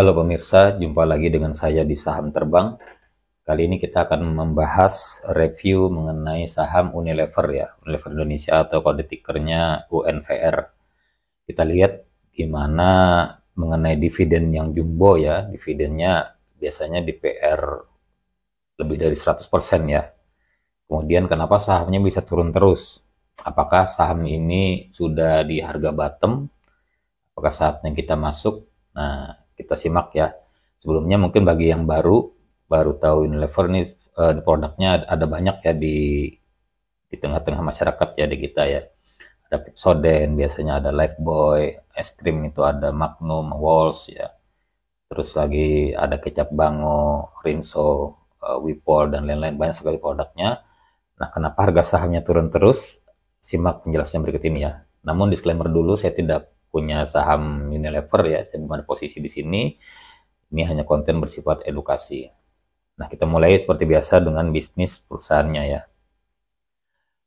Halo pemirsa, jumpa lagi dengan saya di Saham Terbang. Kali ini kita akan membahas review mengenai saham Unilever ya, Unilever Indonesia atau kode tikernya UNVR. Kita lihat gimana mengenai dividen yang jumbo ya, dividennya biasanya di PR lebih dari 100% ya. Kemudian kenapa sahamnya bisa turun terus? Apakah saham ini sudah di harga bottom? Apakah saatnya kita masuk? Nah, kita simak ya. Sebelumnya mungkin bagi yang baru baru tahu Unilever nih uh, produknya ada banyak ya di di tengah-tengah masyarakat ya di kita ya. Ada Pepsodent, biasanya ada Lifebuoy, es krim itu ada Magnum, Walls ya. Terus lagi ada kecap Bango, Rinso, uh, Wipol dan lain-lain banyak sekali produknya. Nah, kenapa harga sahamnya turun terus? Simak penjelasannya berikut ini ya. Namun disclaimer dulu saya tidak punya saham Unilever ya, saya belum posisi di sini. Ini hanya konten bersifat edukasi. Nah, kita mulai seperti biasa dengan bisnis perusahaannya ya.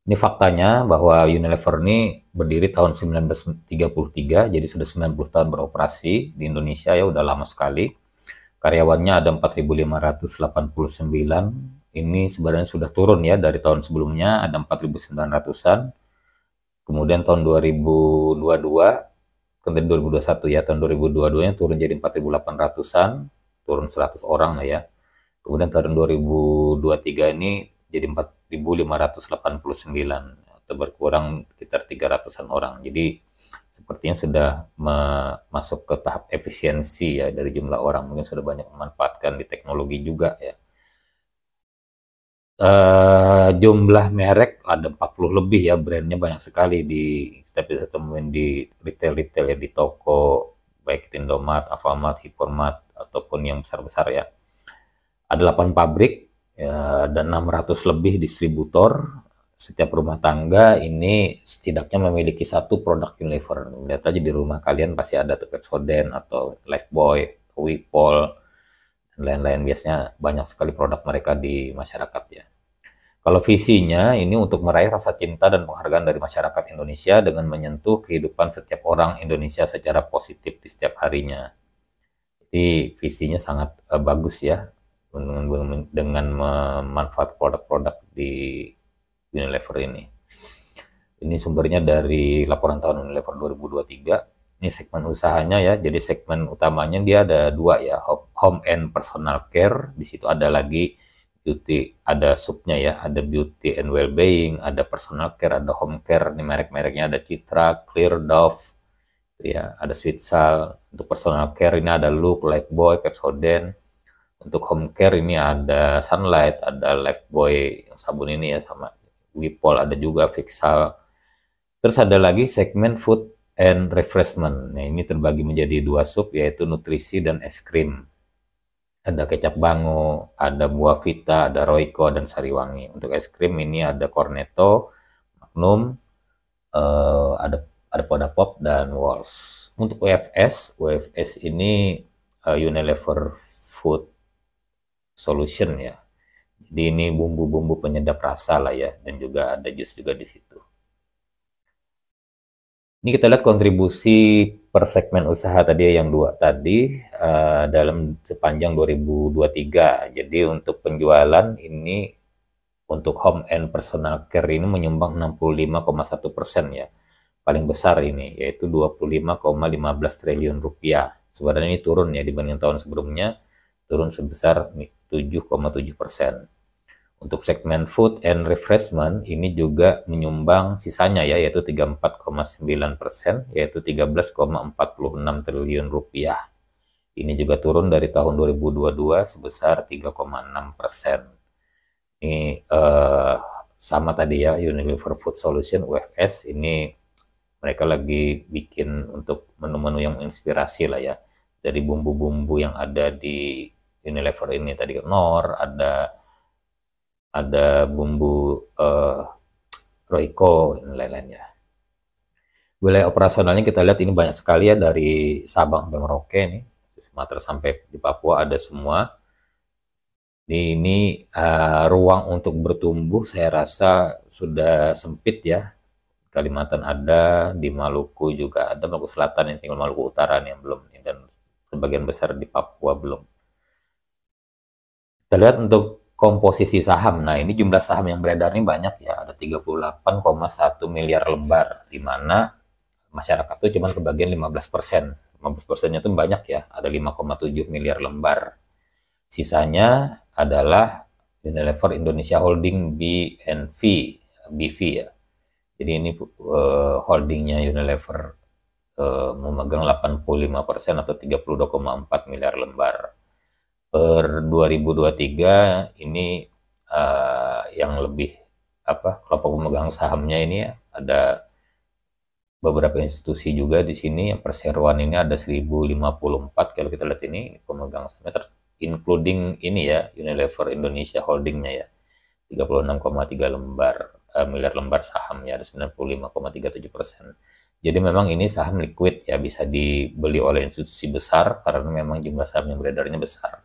Ini faktanya bahwa Unilever ini berdiri tahun 1933, jadi sudah 90 tahun beroperasi di Indonesia ya, udah lama sekali. Karyawannya ada 4.589, ini sebenarnya sudah turun ya dari tahun sebelumnya ada 4.900-an. Kemudian tahun 2022 kemudian 2021 ya tahun 2022 nya turun jadi 4.800an turun 100 orang lah ya kemudian tahun 2023 ini jadi 4.589 atau berkurang sekitar 300an orang jadi sepertinya sudah masuk ke tahap efisiensi ya dari jumlah orang mungkin sudah banyak memanfaatkan di teknologi juga ya uh, jumlah merek ada 40 lebih ya brandnya banyak sekali di kita bisa temuin di retail-retail ya di toko baik Indomart, Indomaret, Alfamart, Hypermart ataupun yang besar-besar ya. Ada 8 pabrik ya, dan 600 lebih distributor. Setiap rumah tangga ini setidaknya memiliki satu produk Unilever. Lihat aja di rumah kalian pasti ada tuh Pepsodent atau Lifebuoy, Wipol, lain-lain biasanya banyak sekali produk mereka di masyarakat ya. Kalau visinya ini untuk meraih rasa cinta dan penghargaan dari masyarakat Indonesia dengan menyentuh kehidupan setiap orang Indonesia secara positif di setiap harinya. Jadi visinya sangat uh, bagus ya dengan, dengan memanfaat produk-produk di Unilever ini. Ini sumbernya dari laporan tahun Unilever 2023 ini segmen usahanya ya. Jadi segmen utamanya dia ada dua ya, home and personal care. Di situ ada lagi beauty, ada subnya ya, ada beauty and well-being, ada personal care, ada home care. Ini merek-mereknya ada Citra, Clear, Dove, ya ada Switzal. untuk personal care ini ada Look, Like Boy Pepsodent untuk home care ini ada Sunlight, ada Lifebuoy yang sabun ini ya sama Wipol ada juga Fixal terus ada lagi segmen food and refreshment. Nah, ini terbagi menjadi dua sub yaitu nutrisi dan es krim. Ada kecap bango, ada buah vita, ada roiko dan sariwangi. Untuk es krim ini ada cornetto, magnum, eh, ada ada poda pop dan walls. Untuk UFS, UFS ini uh, Unilever Food Solution ya. Jadi ini bumbu-bumbu penyedap rasa lah ya dan juga ada jus juga di situ. Ini kita lihat kontribusi per segmen usaha tadi yang dua tadi uh, dalam sepanjang 2023. Jadi untuk penjualan ini untuk home and personal care ini menyumbang 65,1 persen ya. Paling besar ini yaitu 25,15 triliun rupiah. Sebenarnya ini turun ya dibanding tahun sebelumnya turun sebesar 7,7 persen. Untuk segmen food and refreshment ini juga menyumbang sisanya ya yaitu 34,9 persen yaitu 13,46 triliun rupiah. Ini juga turun dari tahun 2022 sebesar 3,6 persen. Ini eh, sama tadi ya Unilever Food Solution UFS ini mereka lagi bikin untuk menu-menu yang inspirasi lah ya dari bumbu-bumbu yang ada di Unilever ini tadi nor ada ada bumbu uh, Royco dan lain-lainnya. Wilayah operasionalnya kita lihat ini banyak sekali ya dari Sabang sampai Merauke nih, Sumatera sampai di Papua ada semua. Ini, ini uh, eh, ruang untuk bertumbuh saya rasa sudah sempit ya. Kalimantan ada, di Maluku juga ada, Maluku Selatan yang tinggal Maluku Utara nih yang belum dan sebagian besar di Papua belum. Kita lihat untuk komposisi saham. Nah, ini jumlah saham yang beredar ini banyak ya, ada 38,1 miliar lembar di mana masyarakat itu cuma kebagian 15%. persen. 15 persennya itu banyak ya, ada 5,7 miliar lembar. Sisanya adalah Unilever Indonesia Holding BNV, BV ya. Jadi ini uh, holdingnya Unilever uh, memegang 85% atau 32,4 miliar lembar per 2023 ini uh, yang lebih apa kelompok pemegang sahamnya ini ya, ada beberapa institusi juga di sini yang perseroan ini ada 1054 kalau kita lihat ini pemegang sahamnya ter including ini ya Unilever Indonesia holdingnya ya 36,3 lembar uh, miliar lembar saham ya ada 95,37 persen jadi memang ini saham liquid ya bisa dibeli oleh institusi besar karena memang jumlah saham yang beredarnya besar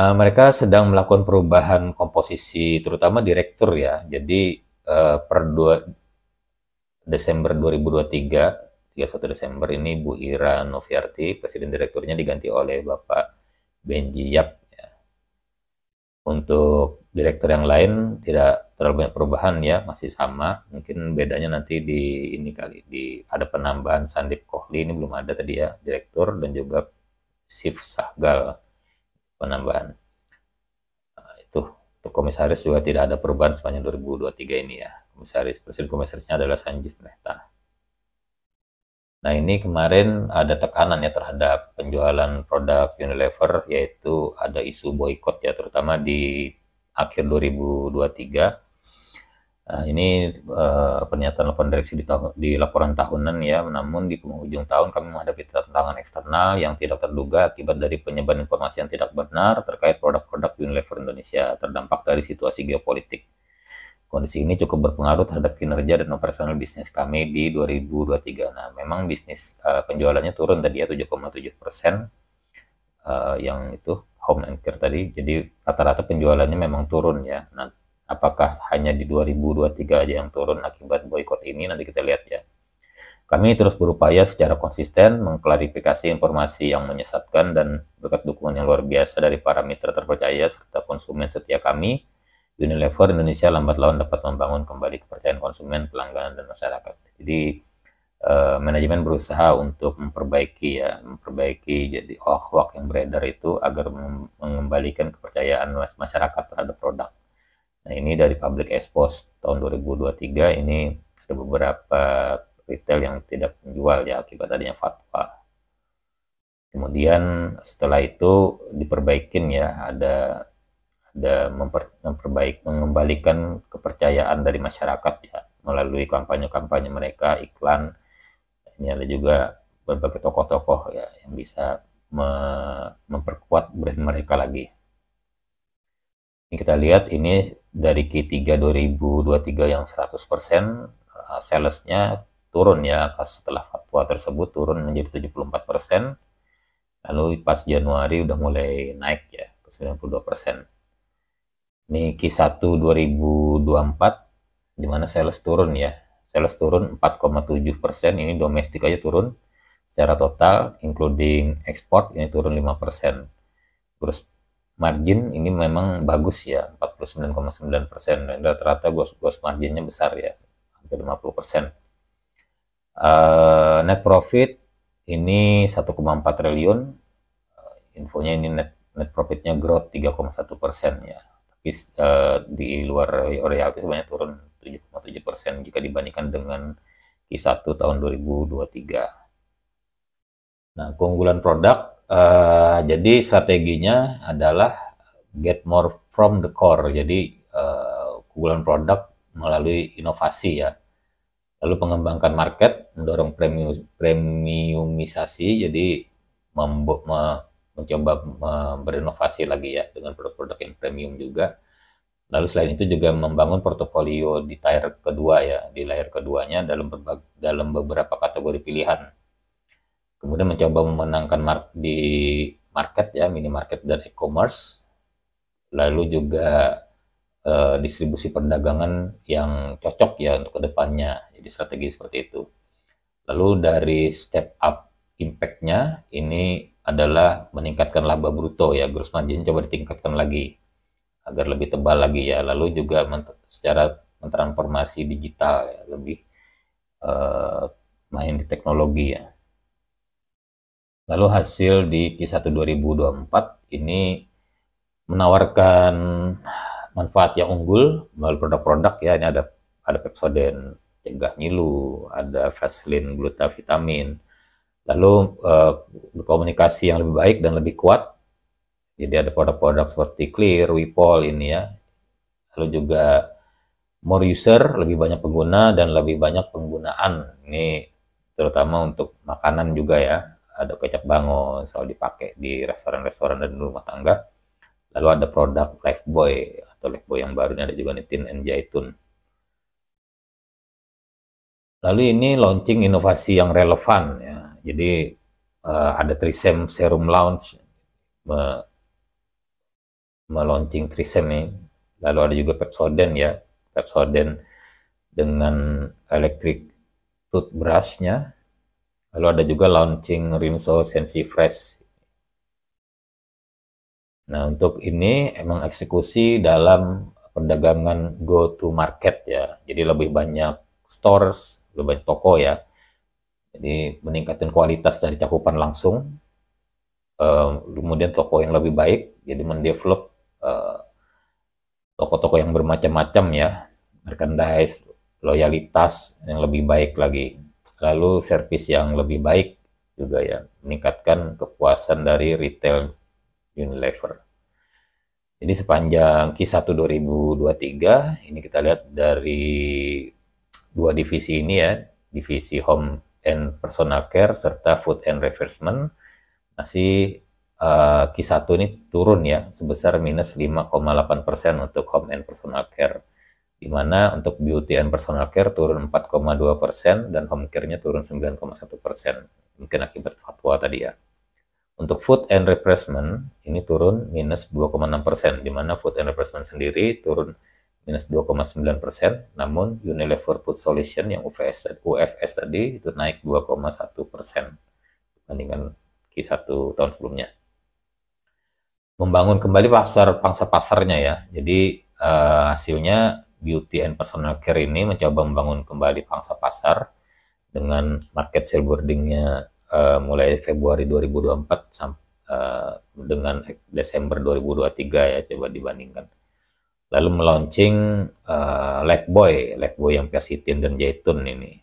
uh, mereka sedang melakukan perubahan komposisi terutama direktur ya. Jadi uh, per 2 Desember 2023, 31 Desember ini Bu Ira Noviarti, presiden direkturnya diganti oleh Bapak Benji Yap. Ya. Untuk direktur yang lain tidak terlalu banyak perubahan ya, masih sama. Mungkin bedanya nanti di ini kali di ada penambahan Sandip Kohli ini belum ada tadi ya, direktur dan juga Sif Sahgal penambahan nah, itu untuk komisaris juga tidak ada perubahan sepanjang 2023 ini ya komisaris presiden komisarisnya adalah Sanjif Mehta nah ini kemarin ada tekanan ya terhadap penjualan produk Unilever yaitu ada isu boykot ya terutama di akhir 2023 Nah, ini uh, pernyataan laporan direksi di, di laporan tahunan ya, namun di penghujung tahun kami menghadapi tantangan eksternal yang tidak terduga akibat dari penyebaran informasi yang tidak benar terkait produk-produk Unilever Indonesia terdampak dari situasi geopolitik. Kondisi ini cukup berpengaruh terhadap kinerja dan operasional bisnis kami di 2023. Nah, memang bisnis uh, penjualannya turun tadi ya 7,7 persen uh, yang itu home and care tadi. Jadi rata-rata penjualannya memang turun ya. Nah, apakah hanya di 2023 aja yang turun akibat boykot ini nanti kita lihat ya. Kami terus berupaya secara konsisten mengklarifikasi informasi yang menyesatkan dan berkat dukungan yang luar biasa dari para mitra terpercaya serta konsumen setia kami, Unilever Indonesia lambat laun dapat membangun kembali kepercayaan konsumen, pelanggan, dan masyarakat. Jadi eh, manajemen berusaha untuk memperbaiki ya, memperbaiki jadi hoax-hoax yang beredar itu agar mengembalikan kepercayaan masyarakat terhadap produk. Nah, ini dari public expose tahun 2023 ini ada beberapa retail yang tidak menjual ya akibat adanya fatwa. Kemudian setelah itu diperbaikin ya ada ada memper, memperbaik mengembalikan kepercayaan dari masyarakat ya melalui kampanye-kampanye mereka iklan ini ada juga berbagai tokoh-tokoh ya yang bisa me memperkuat brand mereka lagi. Ini kita lihat ini dari Q3 2023 yang 100% uh, salesnya turun ya setelah fatwa tersebut turun menjadi 74% lalu pas Januari udah mulai naik ya ke 92% ini Q1 2024 dimana sales turun ya sales turun 4,7% ini domestik aja turun secara total including ekspor ini turun 5% terus margin ini memang bagus ya 49,9 persen rata-rata gross, gross marginnya besar ya hampir 50 persen uh, net profit ini 1,4 triliun uh, infonya ini net net profitnya growth 3,1 persen ya tapi uh, di luar royalti sebenarnya turun 7,7 persen jika dibandingkan dengan Q1 tahun 2023 nah keunggulan produk Uh, jadi strateginya adalah get more from the core. Jadi uh, keunggulan produk melalui inovasi ya. Lalu pengembangkan market, mendorong premium, premiumisasi. Jadi membo- me- mencoba me- berinovasi lagi ya dengan produk-produk yang premium juga. Lalu selain itu juga membangun portofolio di tier kedua ya, di layer keduanya dalam dalam beberapa kategori pilihan kemudian mencoba memenangkan mar di market ya minimarket dan e-commerce lalu juga e, distribusi perdagangan yang cocok ya untuk kedepannya jadi strategi seperti itu lalu dari step up impactnya ini adalah meningkatkan laba bruto ya gross margin coba ditingkatkan lagi agar lebih tebal lagi ya lalu juga men secara mentransformasi digital ya lebih eh, main di teknologi ya Lalu hasil di Q1 2024 ini menawarkan manfaat yang unggul melalui produk-produk ya ini ada ada Pepsodent cegah nyilu, ada Vaseline glutavitamin. Lalu uh, eh, komunikasi yang lebih baik dan lebih kuat. Jadi ada produk-produk seperti Clear, Wipol ini ya. Lalu juga more user, lebih banyak pengguna dan lebih banyak penggunaan. Ini terutama untuk makanan juga ya ada kecap bangun selalu dipakai di restoran-restoran dan rumah tangga. Lalu ada produk Lifeboy atau Lifeboy yang baru ini ada juga nitin and jaitun. Lalu ini launching inovasi yang relevan ya. Jadi uh, ada Trisem Serum Launch me meluncing Trisem ini. Lalu ada juga Pepsodent ya. Pepsodent dengan electric toothbrushnya Lalu ada juga launching Rinso Sensi Fresh. Nah, untuk ini emang eksekusi dalam perdagangan go to market ya. Jadi lebih banyak stores, lebih banyak toko ya. Jadi meningkatkan kualitas dari cakupan langsung. Eh, kemudian toko yang lebih baik, jadi mendevelop eh, toko-toko yang bermacam-macam ya, merchandise, loyalitas yang lebih baik lagi lalu servis yang lebih baik juga ya meningkatkan kepuasan dari retail Unilever. Jadi sepanjang Q1 2023 ini kita lihat dari dua divisi ini ya, divisi home and personal care serta food and refreshment masih Q1 eh, ini turun ya sebesar minus 5,8% untuk home and personal care di mana untuk beauty and personal care turun 4,2 persen dan home care-nya turun 9,1 persen, mungkin akibat fatwa tadi ya. Untuk food and refreshment ini turun minus 2,6 persen, di mana food and refreshment sendiri turun minus 2,9 persen, namun Unilever Food Solution yang UFS, UFS tadi itu naik 2,1 persen dibandingkan Q1 tahun sebelumnya. Membangun kembali pasar pangsa pasarnya ya, jadi uh, hasilnya beauty and personal care ini mencoba membangun kembali pangsa pasar dengan market share boardingnya uh, mulai Februari 2024 sampai uh, dengan Desember 2023 ya coba dibandingkan. Lalu meluncing uh, eh, Life Boy yang persitin dan zaitun ini.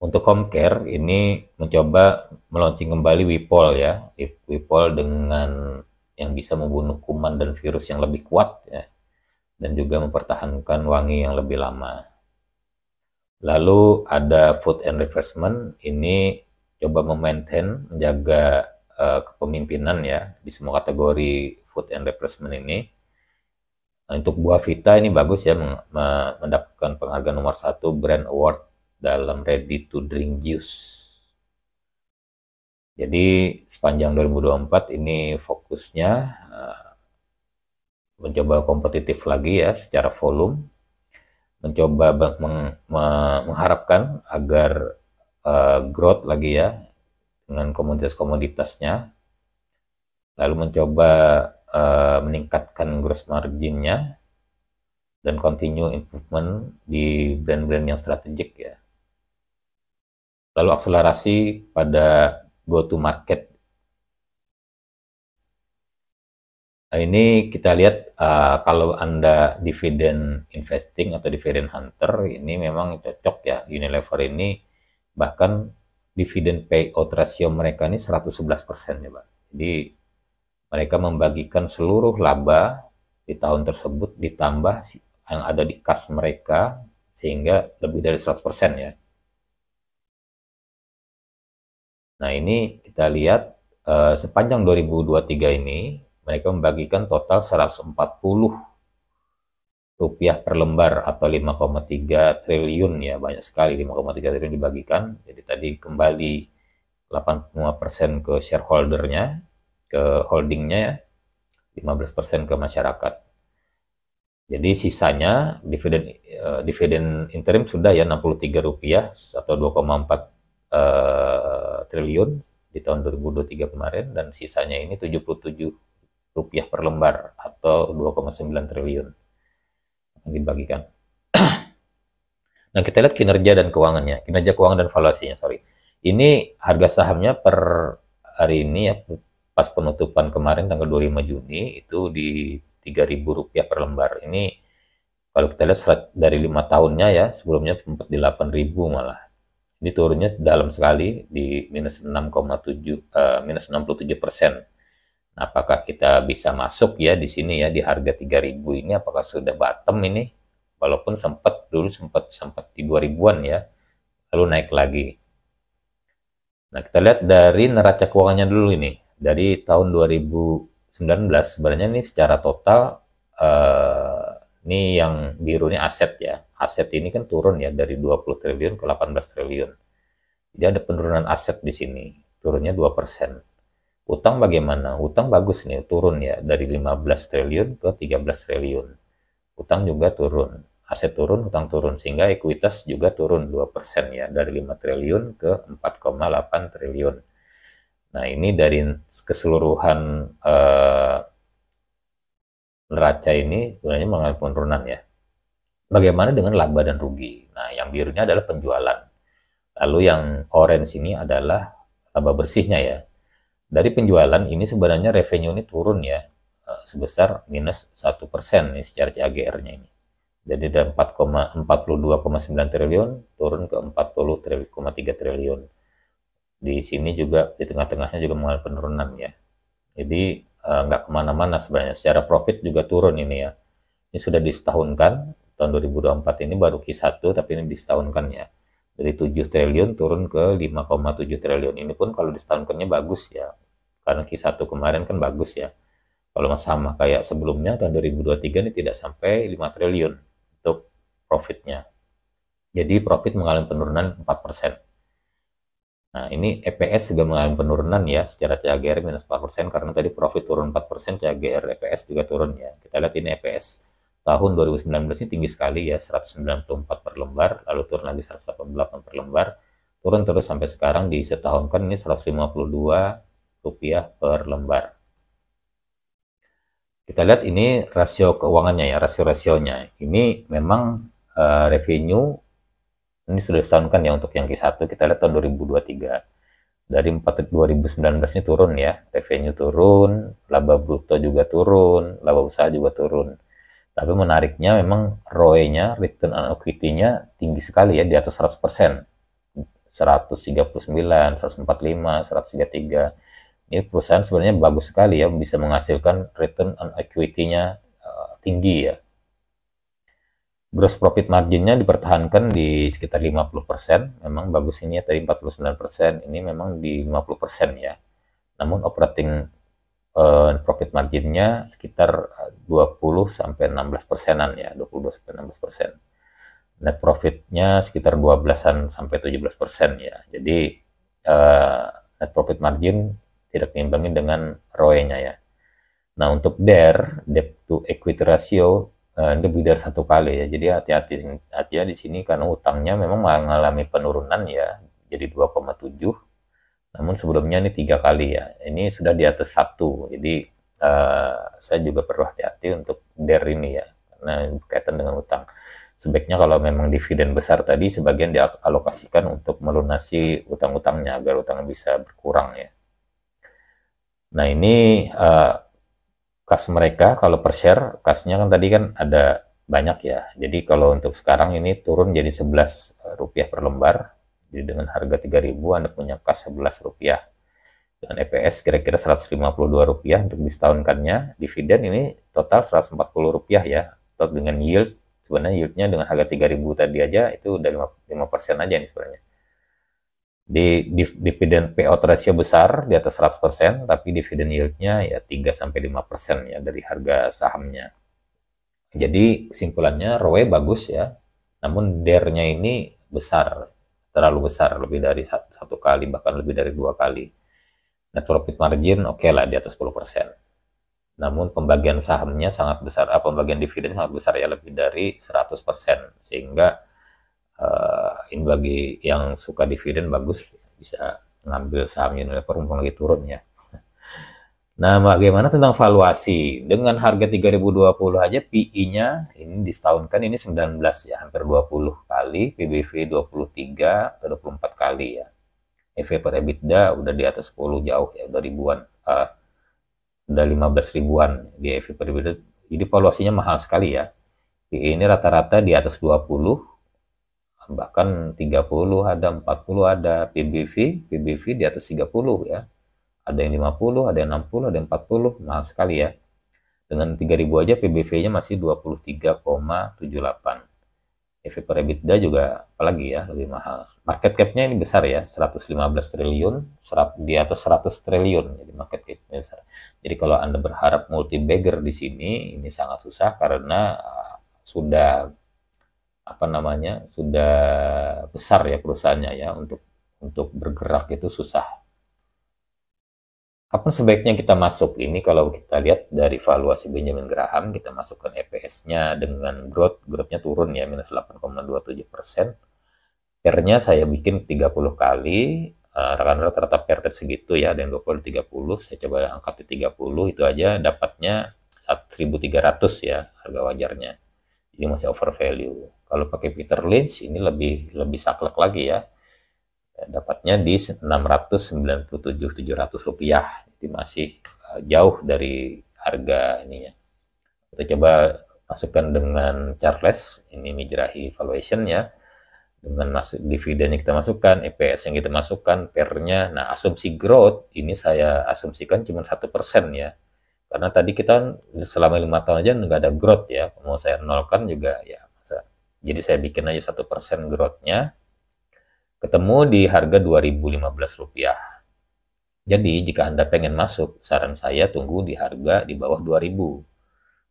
Untuk home care ini mencoba meluncing kembali Wipol ya, Wipol dengan yang bisa membunuh kuman dan virus yang lebih kuat ya dan juga mempertahankan wangi yang lebih lama. Lalu ada food and refreshment, ini coba memaintain, menjaga uh, kepemimpinan ya di semua kategori food and refreshment ini. Nah, untuk buah Vita ini bagus ya mendapatkan penghargaan nomor satu brand award dalam ready to drink juice. Jadi sepanjang 2024 ini fokusnya eh, mencoba kompetitif lagi ya secara volume, mencoba meng, me, mengharapkan agar uh, growth lagi ya dengan komoditas-komoditasnya, lalu mencoba uh, meningkatkan gross marginnya dan continue improvement di brand-brand yang strategik ya. Lalu akselerasi pada go to market Nah, ini kita lihat uh, kalau Anda dividend investing atau dividend hunter ini memang cocok ya Unilever ini bahkan dividend payout ratio mereka ini 111% ya Pak. Jadi mereka membagikan seluruh laba di tahun tersebut ditambah yang ada di kas mereka sehingga lebih dari 100% ya. Nah, ini kita lihat uh, sepanjang 2023 ini mereka membagikan total 140 rupiah per lembar atau 5,3 triliun ya banyak sekali 5,3 triliun dibagikan jadi tadi kembali 85% ke shareholdernya ke holdingnya ya 15% ke masyarakat jadi sisanya dividen uh, dividen interim sudah ya 63 rupiah atau 2,4 uh, eh, triliun di tahun 2023 kemarin dan sisanya ini 77 rupiah per lembar atau 2,9 triliun yang dibagikan. nah kita lihat kinerja dan keuangannya, kinerja keuangan dan valuasinya, sorry. Ini harga sahamnya per hari ini ya, pas penutupan kemarin tanggal 25 Juni itu di 3.000 rupiah per lembar. Ini kalau kita lihat dari lima tahunnya ya, sebelumnya sempat di 8.000 malah. Ini turunnya dalam sekali di minus 6,7 uh, eh, minus 67 persen apakah kita bisa masuk ya di sini ya di harga 3000 ini apakah sudah bottom ini walaupun sempat dulu sempat sempat di 2000-an ya lalu naik lagi nah kita lihat dari neraca keuangannya dulu ini dari tahun 2019 sebenarnya ini secara total eh, ini yang biru ini aset ya aset ini kan turun ya dari 20 triliun ke 18 triliun jadi ada penurunan aset di sini turunnya 2 persen Utang bagaimana? Utang bagus nih, turun ya dari 15 triliun ke 13 triliun. Utang juga turun. Aset turun, utang turun sehingga ekuitas juga turun 2% ya dari 5 triliun ke 4,8 triliun. Nah, ini dari keseluruhan eh, neraca ini sebenarnya mengalami penurunan ya. Bagaimana dengan laba dan rugi? Nah, yang birunya adalah penjualan. Lalu yang orange ini adalah laba bersihnya ya dari penjualan ini sebenarnya revenue ini turun ya eh, sebesar minus satu persen nih secara CAGR-nya ini. Jadi dari 4,42,9 triliun turun ke 40,3 triliun. Di sini juga di tengah-tengahnya juga mengalami penurunan ya. Jadi eh, nggak eh, kemana-mana sebenarnya. Secara profit juga turun ini ya. Ini sudah disetahunkan tahun 2024 ini baru Q1 tapi ini disetahunkan ya. Dari 7 triliun turun ke 5,7 triliun. Ini pun kalau disetahunkannya bagus ya karena Q1 kemarin kan bagus ya. Kalau sama kayak sebelumnya tahun 2023 ini tidak sampai 5 triliun untuk profitnya. Jadi profit mengalami penurunan 4%. Nah, ini EPS juga mengalami penurunan ya secara CAGR minus 4% karena tadi profit turun 4%, CAGR EPS juga turun ya. Kita lihat ini EPS tahun 2019 ini tinggi sekali ya, 194 per lembar, lalu turun lagi 188 per lembar, turun terus sampai sekarang di setahun kan ini 152, rupiah per lembar. Kita lihat ini rasio keuangannya ya, rasio-rasionya. Ini memang uh, revenue ini sudah disetahunkan ya untuk yang Q1 kita lihat tahun 2023. Dari 4 2019 ini turun ya, revenue turun, laba bruto juga turun, laba usaha juga turun. Tapi menariknya memang ROE-nya, return on equity-nya tinggi sekali ya, di atas 100%. 139, 145, 133 ya perusahaan sebenarnya bagus sekali ya bisa menghasilkan return on equity-nya uh, tinggi ya gross profit margin-nya dipertahankan di sekitar 50% memang bagus ini ya tadi 49% ini memang di 50% ya namun operating uh, profit nya sekitar 20 eh, sampai 16 persenan ya 22 sampai 16 persen net profit-nya sekitar 12an sampai 17 persen ya jadi uh, net profit margin tidak diimbangi dengan ROE-nya ya. Nah untuk DER, debt to equity ratio uh, eh, lebih dari satu kali ya. Jadi hati-hati hati di sini karena utangnya memang mengalami penurunan ya, jadi 2,7. Namun sebelumnya ini tiga kali ya. Ini sudah di atas satu. Jadi uh, saya juga perlu hati-hati untuk DER ini ya, karena berkaitan dengan utang. Sebaiknya kalau memang dividen besar tadi sebagian dialokasikan untuk melunasi utang-utangnya agar utangnya bisa berkurang ya. Nah ini uh, eh, kas mereka kalau per share kasnya kan tadi kan ada banyak ya. Jadi kalau untuk sekarang ini turun jadi 11 eh, rupiah per lembar. Jadi dengan harga 3000 Anda punya kas 11 rupiah. Dengan EPS kira-kira 152 rupiah untuk distahunkannya. Dividen ini total 140 rupiah ya. Atau dengan yield, sebenarnya yieldnya dengan harga 3000 tadi aja itu udah 5%, 5 aja nih sebenarnya di, di dividen payout ratio besar di atas 100% tapi dividen yieldnya ya 3 sampai 5% ya dari harga sahamnya. Jadi kesimpulannya ROE bagus ya. Namun DER-nya ini besar, terlalu besar lebih dari satu, kali bahkan lebih dari dua kali. Net profit margin oke okay lah di atas 10%. Namun pembagian sahamnya sangat besar, ah, pembagian dividen sangat besar ya lebih dari 100% sehingga eh, ini bagi yang suka dividen bagus bisa ngambil saham Unilever mumpung lagi turun ya. Nah, bagaimana tentang valuasi? Dengan harga 3020 aja PI-nya ini kan ini 19 ya, hampir 20 kali, PBV 23 atau 24 kali ya. EV per EBITDA udah di atas 10 jauh ya, udah ribuan. Uh, udah 15 ribuan di EV per EBITDA. Jadi valuasinya mahal sekali ya. PI e ini rata-rata di atas 20, bahkan 30 ada 40 ada PBV PBV di atas 30 ya ada yang 50 ada yang 60 ada yang 40 mahal sekali ya dengan 3000 aja PBV nya masih 23,78 EV per EBITDA juga apalagi ya lebih mahal market cap-nya ini besar ya 115 triliun serap, di atas 100 triliun jadi market cap-nya besar jadi kalau anda berharap multi bagger di sini ini sangat susah karena uh, sudah apa namanya sudah besar ya perusahaannya ya untuk untuk bergerak itu susah. Kapan sebaiknya kita masuk ini kalau kita lihat dari valuasi Benjamin Graham kita masukkan EPS-nya dengan growth growth-nya turun ya minus 8,27 persen. R-nya saya bikin 30 kali, eh, rekan-rekan uh, rata per segitu ya, ada yang 20, 30, saya coba angkat di 30, itu aja dapatnya 1300 ya harga wajarnya ini masih over value. Kalau pakai Peter Lynch ini lebih lebih saklek lagi ya. ya dapatnya di 697.700 rupiah. Jadi masih eh, jauh dari harga ini ya. Kita coba masukkan dengan Charles ini Mijrahi valuation ya dengan masuk e yang kita masukkan, EPS yang kita masukkan, pernya. Nah, asumsi growth ini saya asumsikan cuma satu persen ya karena tadi kita selama lima tahun aja nggak ada growth ya mau saya nolkan juga ya masa jadi saya bikin aja satu persen growthnya ketemu di harga 2015 rupiah jadi jika anda pengen masuk saran saya tunggu di harga di bawah 2000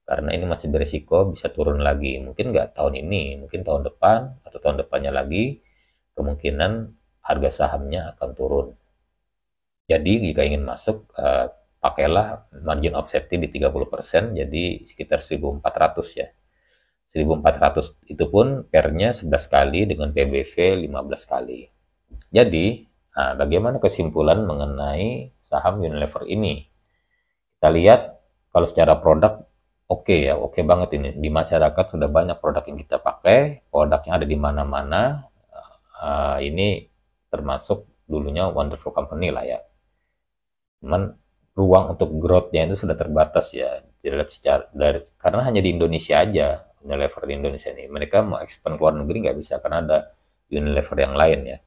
karena ini masih berisiko bisa turun lagi mungkin nggak tahun ini mungkin tahun depan atau tahun depannya lagi kemungkinan harga sahamnya akan turun jadi jika ingin masuk uh, pakailah margin of safety di 30% jadi sekitar 1400 ya 1400 itu pun pernya 11 kali dengan PBV 15 kali jadi nah, bagaimana kesimpulan mengenai saham Unilever ini kita lihat kalau secara produk oke okay ya oke okay banget ini di masyarakat sudah banyak produk yang kita pakai produknya ada di mana-mana uh, ini termasuk dulunya wonderful company lah ya cuman ruang untuk growth-nya itu sudah terbatas ya dilihat secara dari karena hanya di Indonesia aja Unilever di Indonesia ini mereka mau expand ke luar negeri nggak bisa karena ada Unilever yang lain ya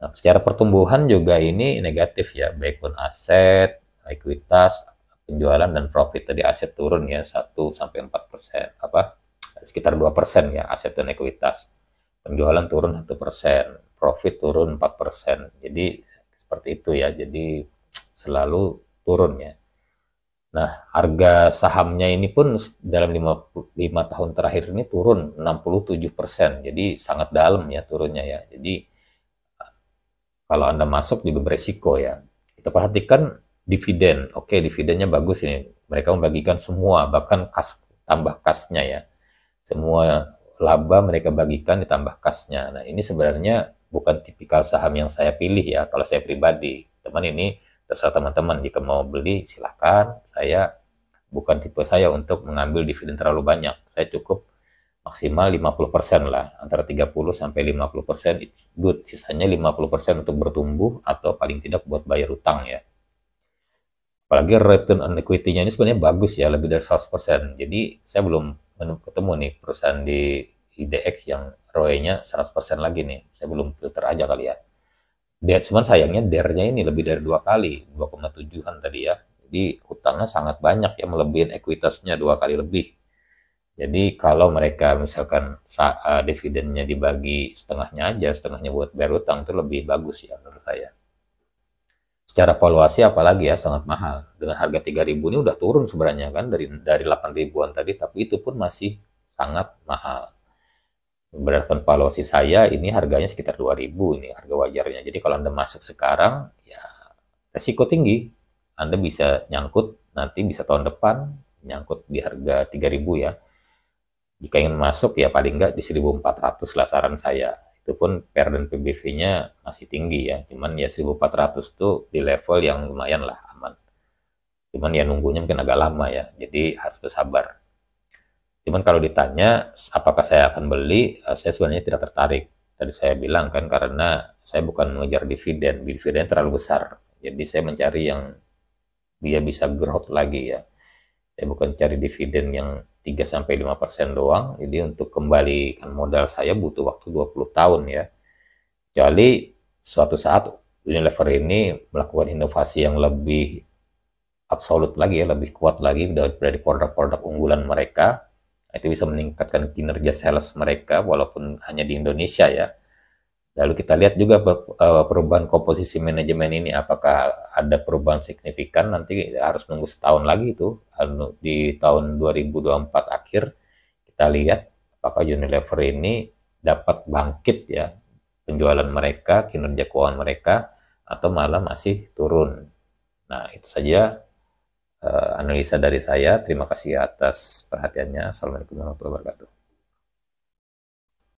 nah, secara pertumbuhan juga ini negatif ya baik pun aset likuiditas, penjualan dan profit tadi aset turun ya 1 sampai 4 persen apa sekitar 2 persen ya aset dan ekuitas penjualan turun 1 persen profit turun 4 persen jadi seperti itu ya jadi selalu turun ya. Nah, harga sahamnya ini pun dalam 5, lima tahun terakhir ini turun 67%. Jadi sangat dalam ya turunnya ya. Jadi kalau Anda masuk juga beresiko ya. Kita perhatikan dividen. Oke, dividennya bagus ini. Mereka membagikan semua, bahkan kas tambah kasnya ya. Semua laba mereka bagikan ditambah kasnya. Nah, ini sebenarnya bukan tipikal saham yang saya pilih ya kalau saya pribadi. Teman ini terserah teman-teman jika mau beli silahkan saya bukan tipe saya untuk mengambil dividen terlalu banyak saya cukup maksimal 50% lah antara 30 sampai 50% it's good sisanya 50% untuk bertumbuh atau paling tidak buat bayar utang ya apalagi return on equity-nya ini sebenarnya bagus ya lebih dari 100% jadi saya belum ketemu nih perusahaan di IDX yang ROE-nya 100% lagi nih saya belum filter aja kali ya dia, cuman sayangnya dernya ini lebih dari dua kali, 2,7-an tadi ya. Jadi hutangnya sangat banyak ya, melebihin ekuitasnya dua kali lebih. Jadi kalau mereka misalkan saat eh, dividennya dibagi setengahnya aja, setengahnya buat bayar hutang itu lebih bagus ya menurut saya. Secara valuasi apalagi ya sangat mahal. Dengan harga 3000 ini udah turun sebenarnya kan dari dari 8000-an tadi, tapi itu pun masih sangat mahal berdasarkan valuasi saya ini harganya sekitar 2000 ini harga wajarnya. Jadi kalau Anda masuk sekarang ya resiko tinggi. Anda bisa nyangkut nanti bisa tahun depan nyangkut di harga 3000 ya. Jika ingin masuk ya paling nggak di 1400 lah saran saya. Itu pun PER dan PBV-nya masih tinggi ya. Cuman ya 1400 tuh di level yang lumayan lah aman. Cuman ya nunggunya mungkin agak lama ya. Jadi harus bersabar. Cuman kalau ditanya apakah saya akan beli, eh, saya sebenarnya tidak tertarik. Tadi saya bilang kan karena saya bukan mengejar dividen, dividen terlalu besar. Jadi saya mencari yang dia bisa growth lagi ya. Saya bukan cari dividen yang 3 sampai 5% doang. Jadi untuk kembalikan modal saya butuh waktu 20 tahun ya. Kecuali suatu saat Unilever ini melakukan inovasi yang lebih absolut lagi ya, lebih kuat lagi dari produk-produk unggulan mereka itu bisa meningkatkan kinerja sales mereka walaupun hanya di Indonesia ya. Lalu kita lihat juga eh, perubahan komposisi manajemen ini apakah ada perubahan signifikan nanti harus nunggu setahun lagi itu di tahun 2024 akhir kita lihat apakah Unilever ini dapat bangkit ya penjualan mereka, kinerja keuangan mereka atau malah masih turun. Nah, itu saja uh, analisa dari saya. Terima kasih atas perhatiannya. Assalamualaikum warahmatullahi wabarakatuh.